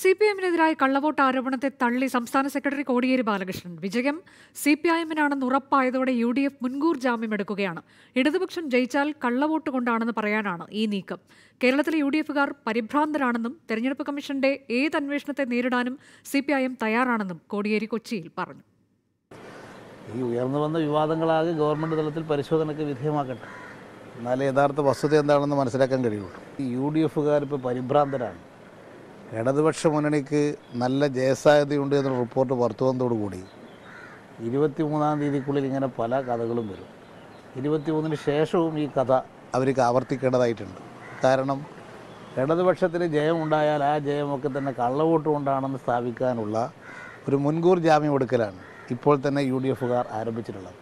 C P എമ്മിനെതിരായ കള്ളവോട്ട് ആരോപണത്തെ തള്ളി സംസ്ഥാന സെക്രട്ടറി കോടിയേരി ബാലകൃഷ്ണൻ വിജയം സി പി ഐ എമ്മിനാണെന്ന് ഉറപ്പായതോടെ യു ഡി എഫ് മുൻകൂർ ജാമ്യം എടുക്കുകയാണ് ഇടതുപക്ഷം ജയിച്ചാൽ കള്ളവോട്ട് കൊണ്ടാണെന്ന് പറയാനാണ് ഈ നീക്കം കേരളത്തിലെ യു ഡി എഫുകാർ പരിഭ്രാന്തരാണെന്നും തെരഞ്ഞെടുപ്പ് കമ്മീഷന്റെ ഏത് അന്വേഷണത്തെ നേരിടാനും സി പി ഐ എം തയ്യാറാണെന്നും കോടിയേരി കൊച്ചിയിൽ പറഞ്ഞു ഈ ഉയർന്നു വന്ന വിവാദങ്ങളാകെ ഗവൺമെന്റ് തലത്തിൽ പരിശോധനയ്ക്ക് വിധേയമാക്കട്ടെ എന്നാലേ യഥാർത്ഥ വസ്തുത എന്താണെന്ന് മനസ്സിലാക്കാൻ കഴിയുള്ളൂ ഈ യു ഡി എഫുകാർ ഇപ്പോൾ പരിഭ്രാന്തരാണ് ഇടതുപക്ഷ മുന്നണിക്ക് നല്ല ജയസാധ്യതയുണ്ട് എന്ന റിപ്പോർട്ട് പുറത്തു വന്നതോടുകൂടി ഇരുപത്തി മൂന്നാം തീയതിക്കുള്ളിൽ ഇങ്ങനെ പല കഥകളും വരും ഇരുപത്തി മൂന്നിന് ശേഷവും ഈ കഥ അവർക്ക് ആവർത്തിക്കേണ്ടതായിട്ടുണ്ട് കാരണം ഇടതുപക്ഷത്തിന് ജയമുണ്ടായാൽ ആ ജയമൊക്കെ തന്നെ കള്ളവോട്ട് കൊണ്ടാണെന്ന് സ്ഥാപിക്കാനുള്ള ഒരു മുൻകൂർ ജാമ്യം എടുക്കലാണ് ഇപ്പോൾ തന്നെ യു ഡി എഫുകാർ ആരംഭിച്ചിട്ടുള്ളത്